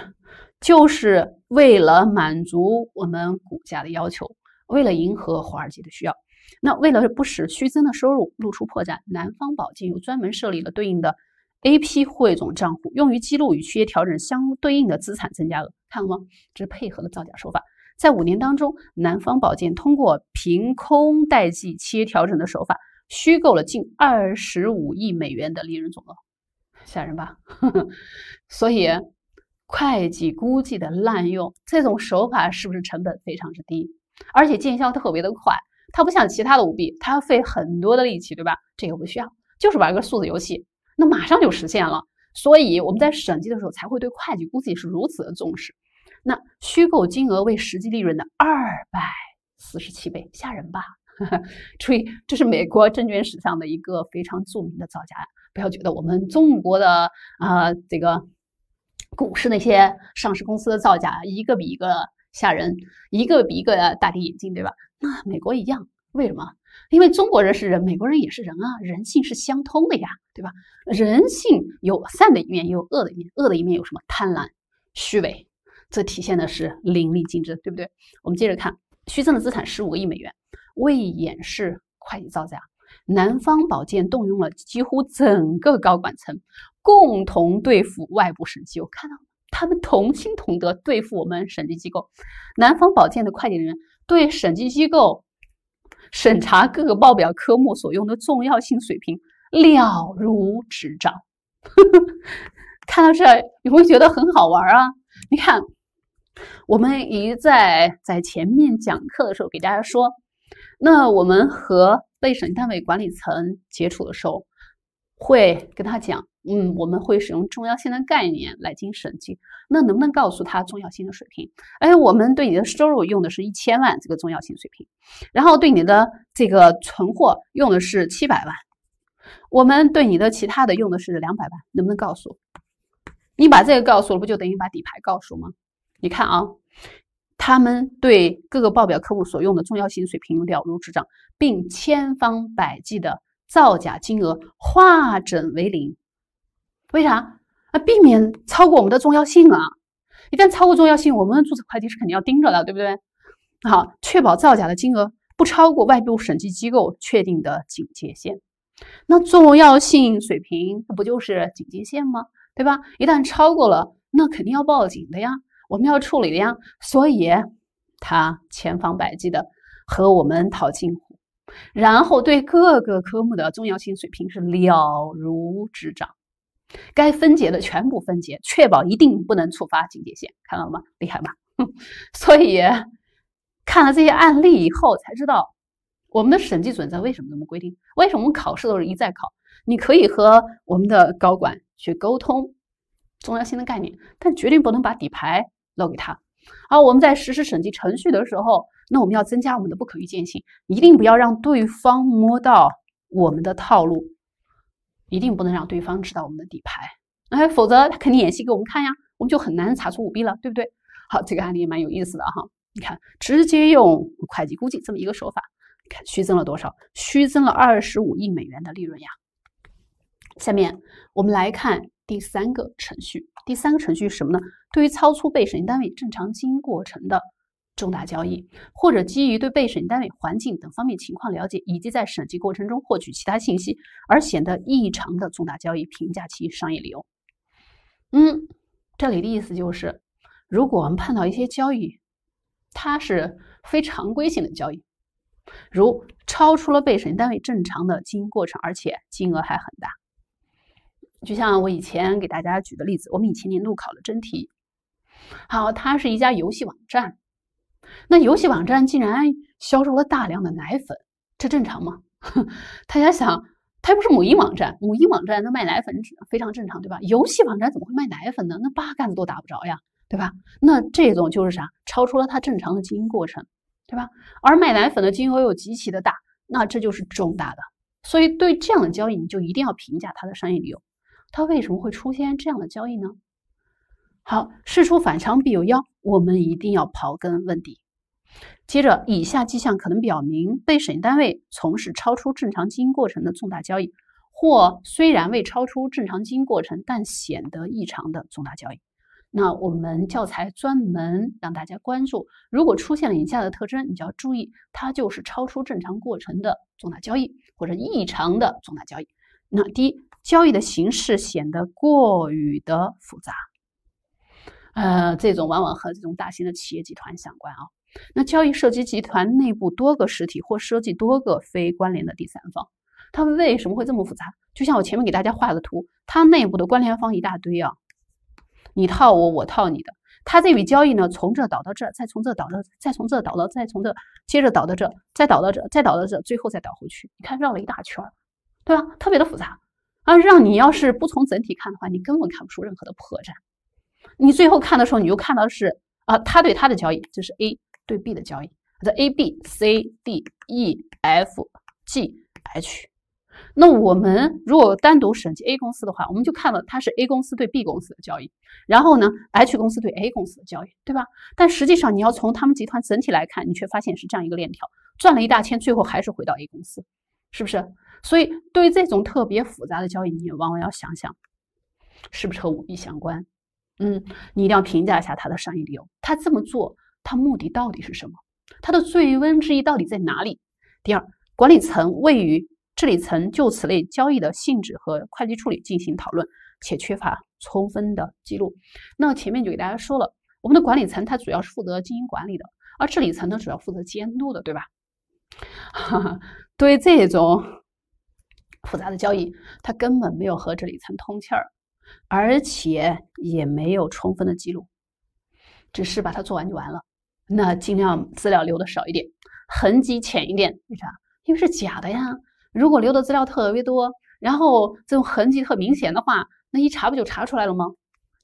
A: 就是为了满足我们股价的要求，为了迎合华尔街的需要。那为了不使虚增的收入露出破绽，南方宝金又专门设立了对应的 A P 汇总账户，用于记录与区业调整相对应的资产增加额。看了吗？这是配合的造假手法。在五年当中，南方宝剑通过凭空代际切调整的手法，虚构了近二十五亿美元的利润总额，吓人吧？[LAUGHS] 所以，会计估计的滥用，这种手法是不是成本非常之低，而且见效特别的快？它不像其他的舞弊，它要费很多的力气，对吧？这个不需要，就是玩个数字游戏，那马上就实现了。所以我们在审计的时候才会对会计估计是如此的重视。那虚构金额为实际利润的二百四十七倍，吓人吧？[LAUGHS] 注意，这是美国证券史上的一个非常著名的造假。不要觉得我们中国的啊这个股市那些上市公司的造假一个比一个吓人，一个比一个大跌眼镜，对吧？那美国一样，为什么？因为中国人是人，美国人也是人啊，人性是相通的呀，对吧？人性有善的一面，也有恶的一面。恶的一面有什么？贪婪、虚伪，这体现的是淋漓尽致，对不对？我们接着看，虚增的资产十五亿美元，为掩饰会计造假，南方保健动用了几乎整个高管层，共同对付外部审计。我看到他们同心同德对付我们审计机构。南方保健的会计人员对审计机构。审查各个报表科目所用的重要性水平了如指掌，[LAUGHS] 看到这你会觉得很好玩啊！你看，我们一再在前面讲课的时候给大家说，那我们和被审计单位管理层接触的时候，会跟他讲。嗯，我们会使用重要性的概念来进行审计。那能不能告诉他重要性的水平？哎，我们对你的收入用的是一千万这个重要性水平，然后对你的这个存货用的是七百万，我们对你的其他的用的是两百万。能不能告诉？你把这个告诉了，不就等于把底牌告诉吗？你看啊，他们对各个报表科目所用的重要性水平了如指掌，并千方百计的造假金额化整为零。为啥？啊，避免超过我们的重要性啊！一旦超过重要性，我们注册会计师是肯定要盯着的，对不对？好，确保造假的金额不超过外部审计机构确定的警戒线。那重要性水平不就是警戒线吗？对吧？一旦超过了，那肯定要报警的呀，我们要处理的呀。所以他千方百计的和我们套近乎，然后对各个科目的重要性水平是了如指掌。该分解的全部分解，确保一定不能触发警戒线，看到了吗？厉害吧？[LAUGHS] 所以看了这些案例以后，才知道我们的审计准则为什么这么规定，为什么考试都是一再考。你可以和我们的高管去沟通重要性的概念，但绝对不能把底牌露给他。好，我们在实施审计程序的时候，那我们要增加我们的不可预见性，一定不要让对方摸到我们的套路。一定不能让对方知道我们的底牌，哎，否则他肯定演戏给我们看呀，我们就很难查出舞弊了，对不对？好，这个案例蛮有意思的哈，你看，直接用会计估计这么一个手法，看虚增了多少，虚增了二十五亿美元的利润呀。下面我们来看第三个程序，第三个程序是什么呢？对于超出被审计单位正常经营过程的。重大交易，或者基于对被审计单位环境等方面情况了解，以及在审计过程中获取其他信息而显得异常的重大交易，评价其商业理由。嗯，这里的意思就是，如果我们碰到一些交易，它是非常规性的交易，如超出了被审计单位正常的经营过程，而且金额还很大。就像我以前给大家举的例子，我们以前年度考的真题，好，它是一家游戏网站。那游戏网站竟然销售了大量的奶粉，这正常吗？[LAUGHS] 大家想，它又不是母婴网站，母婴网站那卖奶粉非常正常，对吧？游戏网站怎么会卖奶粉呢？那八竿子都打不着呀，对吧？那这种就是啥，超出了它正常的经营过程，对吧？而卖奶粉的金额又极其的大，那这就是重大的。所以对这样的交易，你就一定要评价它的商业理由，它为什么会出现这样的交易呢？好，事出反常必有妖，我们一定要刨根问底。接着，以下迹象可能表明被审计单位从事超出正常经营过程的重大交易，或虽然未超出正常经营过程，但显得异常的重大交易。那我们教材专门让大家关注，如果出现了以下的特征，你就要注意，它就是超出正常过程的重大交易或者异常的重大交易。那第一，交易的形式显得过于的复杂。呃，这种往往和这种大型的企业集团相关啊。那交易涉及集团内部多个实体或涉及多个非关联的第三方，它为什么会这么复杂？就像我前面给大家画的图，它内部的关联方一大堆啊，你套我，我套你的。它这笔交易呢，从这导到这，再从这导到，再从这导到，再从这接着导到这，再导到这，再导到这，最后再导回去。你看绕了一大圈儿，对吧？特别的复杂啊，让你要是不从整体看的话，你根本看不出任何的破绽。你最后看的时候，你就看到是啊，他对他的交易就是 A 对 B 的交易，这 A B C D E F G H。那我们如果单独审计 A 公司的话，我们就看到它是 A 公司对 B 公司的交易，然后呢，H 公司对 A 公司的交易，对吧？但实际上你要从他们集团整体来看，你却发现是这样一个链条，转了一大圈，最后还是回到 A 公司，是不是？所以对于这种特别复杂的交易，你也往往要想想，是不是和舞弊相关？嗯，你一定要评价一下他的商业理由，他这么做，他目的到底是什么？他的醉翁之意到底在哪里？第二，管理层位于治理层就此类交易的性质和会计处理进行讨论，且缺乏充分的记录。那前面就给大家说了，我们的管理层他主要是负责经营管理的，而治理层呢主要负责监督的，对吧？哈哈，对这种复杂的交易，他根本没有和治理层通气儿。而且也没有充分的记录，只是把它做完就完了。那尽量资料留的少一点，痕迹浅一点，为啥？因为是假的呀。如果留的资料特别多，然后这种痕迹很明显的话，那一查不就查出来了吗？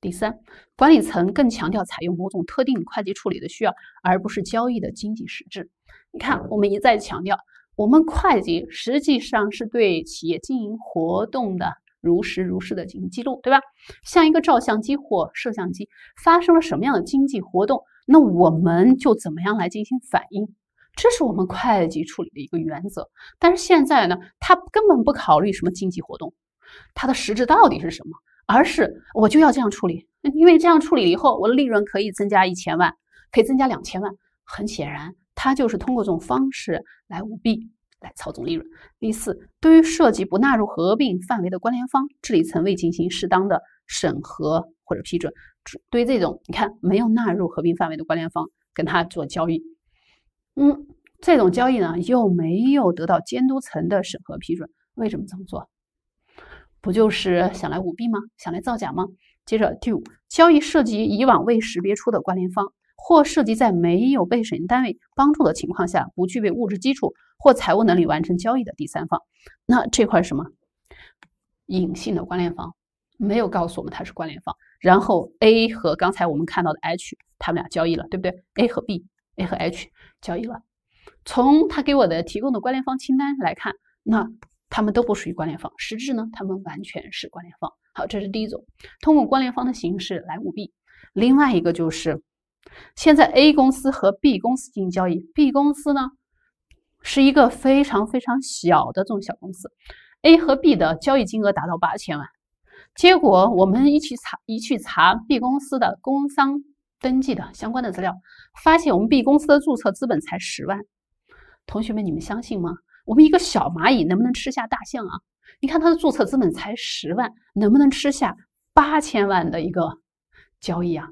A: 第三，管理层更强调采用某种特定会计处理的需要，而不是交易的经济实质。你看，我们一再强调，我们会计实际上是对企业经营活动的。如实如是的进行记录，对吧？像一个照相机或摄像机发生了什么样的经济活动，那我们就怎么样来进行反映？这是我们会计处理的一个原则。但是现在呢，它根本不考虑什么经济活动，它的实质到底是什么？而是我就要这样处理，因为这样处理以后，我的利润可以增加一千万，可以增加两千万。很显然，它就是通过这种方式来舞弊。来操纵利润。第四，对于涉及不纳入合并范围的关联方，治理层未进行适当的审核或者批准。对于这种，你看没有纳入合并范围的关联方跟他做交易，嗯，这种交易呢又没有得到监督层的审核批准，为什么这么做？不就是想来舞弊吗？想来造假吗？接着，第五，交易涉及以往未识别出的关联方。或涉及在没有被审计单位帮助的情况下，不具备物质基础或财务能力完成交易的第三方，那这块什么隐性的关联方没有告诉我们他是关联方。然后 A 和刚才我们看到的 H，他们俩交易了，对不对？A 和 B，A 和 H 交易了。从他给我的提供的关联方清单来看，那他们都不属于关联方。实质呢，他们完全是关联方。好，这是第一种通过关联方的形式来舞弊。另外一个就是。现在 A 公司和 B 公司进行交易，B 公司呢是一个非常非常小的这种小公司，A 和 B 的交易金额达到八千万。结果我们一去查一去查 B 公司的工商登记的相关的资料，发现我们 B 公司的注册资本才十万。同学们，你们相信吗？我们一个小蚂蚁能不能吃下大象啊？你看它的注册资本才十万，能不能吃下八千万的一个交易啊？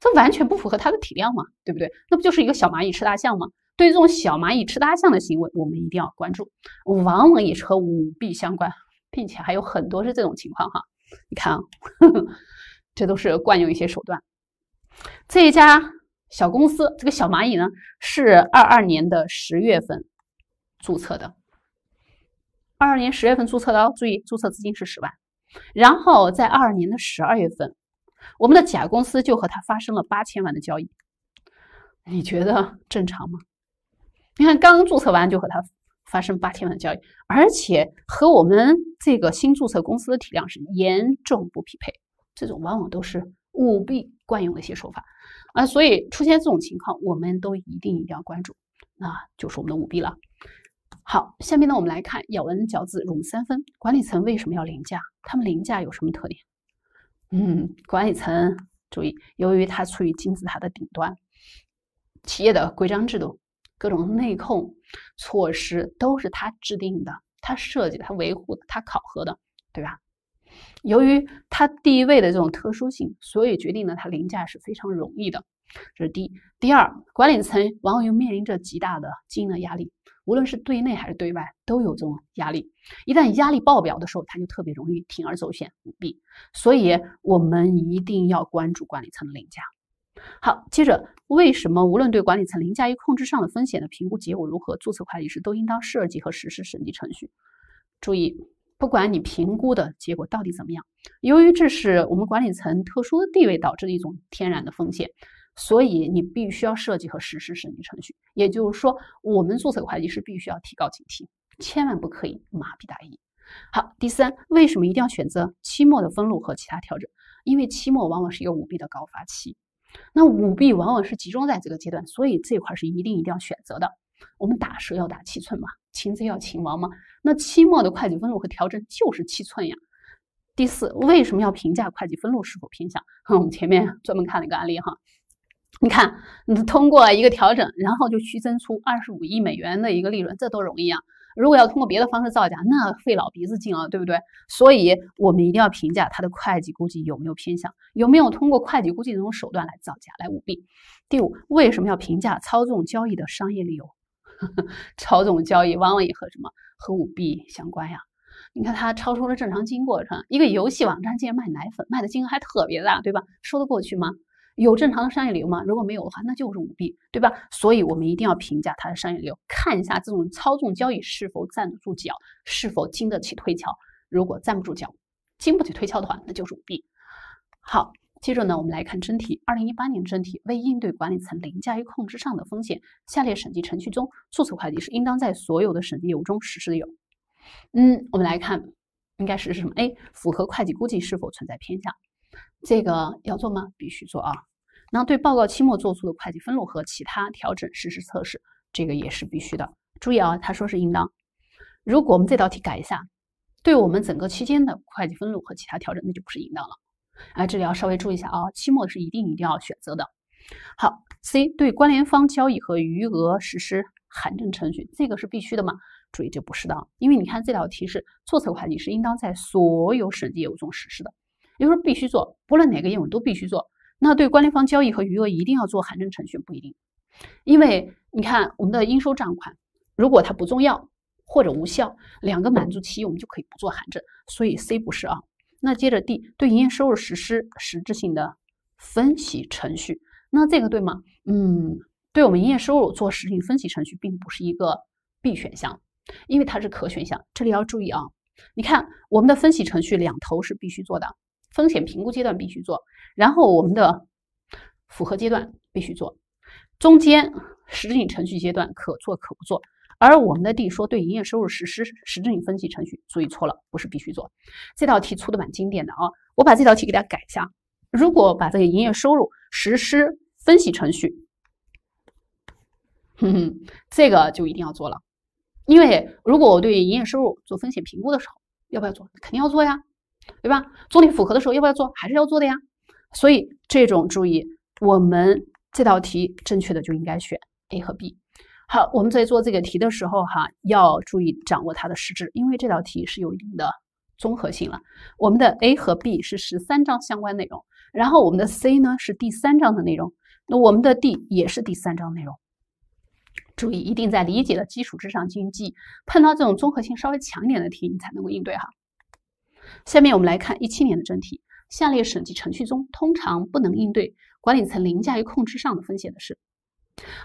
A: 这完全不符合它的体量嘛，对不对？那不就是一个小蚂蚁吃大象吗？对于这种小蚂蚁吃大象的行为，我们一定要关注，往往也是和舞弊相关，并且还有很多是这种情况哈。你看啊，[LAUGHS] 这都是惯用一些手段。这一家小公司，这个小蚂蚁呢，是二二年的十月份注册的，二二年十月份注册的哦。注意，注册资金是十万，然后在二二年的十二月份。我们的甲公司就和他发生了八千万的交易，你觉得正常吗？你看，刚注册完就和他发生八千万的交易，而且和我们这个新注册公司的体量是严重不匹配，这种往往都是舞弊惯用的一些手法啊。所以出现这种情况，我们都一定一定要关注，那就是我们的舞弊了。好，下面呢，我们来看咬文嚼字，入木三分。管理层为什么要凌价？他们凌价有什么特点？嗯，管理层注意，由于它处于金字塔的顶端，企业的规章制度、各种内控措施都是他制定的，他设计、他维护、他考核的，对吧？由于他地位的这种特殊性，所以决定了他凌驾是非常容易的。这是第一。第二，管理层往往又面临着极大的经营的压力。无论是对内还是对外，都有这种压力。一旦压力爆表的时候，他就特别容易铤而走险、舞弊。所以，我们一定要关注管理层的凌驾。好，接着，为什么无论对管理层凌驾于控制上的风险的评估结果如何，注册会计师都应当设计和实施审计程序？注意，不管你评估的结果到底怎么样，由于这是我们管理层特殊的地位导致的一种天然的风险。所以你必须要设计和实施审计程序，也就是说，我们注册会计师必须要提高警惕，千万不可以麻痹大意。好，第三，为什么一定要选择期末的分录和其他调整？因为期末往往是一个舞弊的高发期，那舞弊往往是集中在这个阶段，所以这块是一定一定要选择的。我们打蛇要打七寸嘛，擒贼要擒王嘛，那期末的会计分录和调整就是七寸呀。第四，为什么要评价会计分录是否偏向？[LAUGHS] 我们前面专门看了一个案例哈。你看，你通过一个调整，然后就虚增出二十五亿美元的一个利润，这多容易啊！如果要通过别的方式造假，那费老鼻子劲了，对不对？所以我们一定要评价它的会计估计有没有偏向，有没有通过会计估计这种手段来造假、来舞弊。第五，为什么要评价操纵交易的商业理由？[LAUGHS] 操纵交易往往也和什么和舞弊相关呀？你看，它超出了正常经营过程，一个游戏网站竟然卖奶粉，卖的金额还特别大，对吧？说得过去吗？有正常的商业理由吗？如果没有的话，那就是舞弊，对吧？所以我们一定要评价它的商业理由，看一下这种操纵交易是否站得住脚，是否经得起推敲。如果站不住脚，经不起推敲的话，那就是舞弊。好，接着呢，我们来看真题，二零一八年真题，为应对管理层凌驾于控制上的风险，下列审计程序中，注册会计师应当在所有的审计业务中实施的有，嗯，我们来看，应该是什么？A. 符合会计估计是否存在偏向？这个要做吗？必须做啊！那对报告期末做出的会计分录和其他调整实施测试，这个也是必须的。注意啊，他说是应当。如果我们这道题改一下，对我们整个期间的会计分录和其他调整，那就不是应当了。哎，这里要稍微注意一下啊，期末是一定一定要选择的。好，C 对关联方交易和余额实施函证程序，这个是必须的嘛？注意，这不是的，因为你看这道题是注册会计师应当在所有审计业务中实施的。就是说必须做，不论哪个业务都必须做。那对关联方交易和余额一定要做函证程序，不一定。因为你看我们的应收账款，如果它不重要或者无效，两个满足其，我们就可以不做函证。所以 C 不是啊。那接着 D，对营业收入实施实质性的分析程序，那这个对吗？嗯，对我们营业收入做实性分析程序并不是一个 B 选项，因为它是可选项。这里要注意啊，你看我们的分析程序两头是必须做的。风险评估阶段必须做，然后我们的符合阶段必须做，中间实质性程序阶段可做可不做。而我们的 D 说对营业收入实施实质性分析程序，注意错了，不是必须做。这道题出的蛮经典的啊！我把这道题给大家改一下，如果把这个营业收入实施分析程序，哼哼，这个就一定要做了，因为如果我对营业收入做风险评估的时候，要不要做？肯定要做呀。对吧？总体符合的时候要不要做？还是要做的呀。所以这种注意，我们这道题正确的就应该选 A 和 B。好，我们在做这个题的时候哈，要注意掌握它的实质，因为这道题是有一定的综合性了。我们的 A 和 B 是十三章相关内容，然后我们的 C 呢是第三章的内容，那我们的 D 也是第三章内容。注意，一定在理解的基础之上进行记，碰到这种综合性稍微强一点的题，你才能够应对哈。下面我们来看一七年的真题。下列审计程序中，通常不能应对管理层凌驾于控制上的风险的是？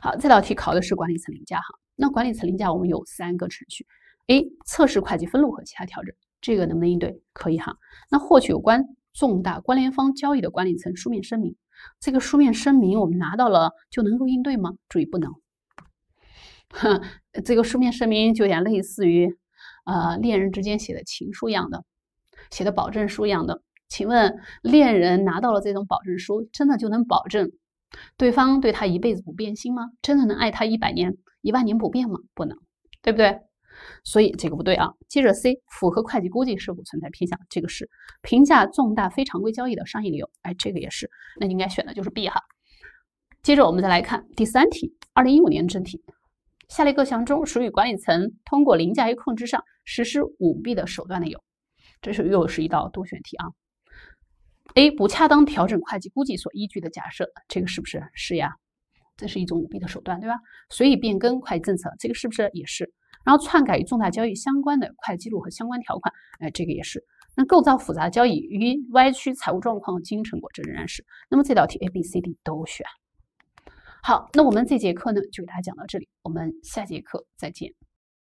A: 好，这道题考的是管理层凌驾。哈，那管理层凌驾，我们有三个程序：A. 测试会计分录和其他调整，这个能不能应对？可以哈。那获取有关重大关联方交易的管理层书面声明，这个书面声明我们拿到了就能够应对吗？注意，不能。哼，这个书面声明就有点类似于呃恋人之间写的情书一样的。写的保证书一样的，请问恋人拿到了这种保证书，真的就能保证对方对他一辈子不变心吗？真的能爱他一百年、一万年不变吗？不能，对不对？所以这个不对啊。接着 C，符合会计估计是否存在偏向？这个是评价重大非常规交易的商业理由。哎，这个也是。那你应该选的就是 B 哈。接着我们再来看第三题，二零一五年真题：下列各项中，属于管理层通过凌驾于控制上实施舞弊的手段的有？这是又是一道多选题啊。A 不恰当调整会计估计所依据的假设，这个是不是是呀？这是一种舞弊的手段，对吧？随意变更会计政策，这个是不是也是？然后篡改与重大交易相关的会计记录和相关条款，哎，这个也是。那构造复杂交易与歪曲财务状况和经营成果，这仍然是。那么这道题 A B C D 都选。好，那我们这节课呢就给大家讲到这里，我们下节课再见。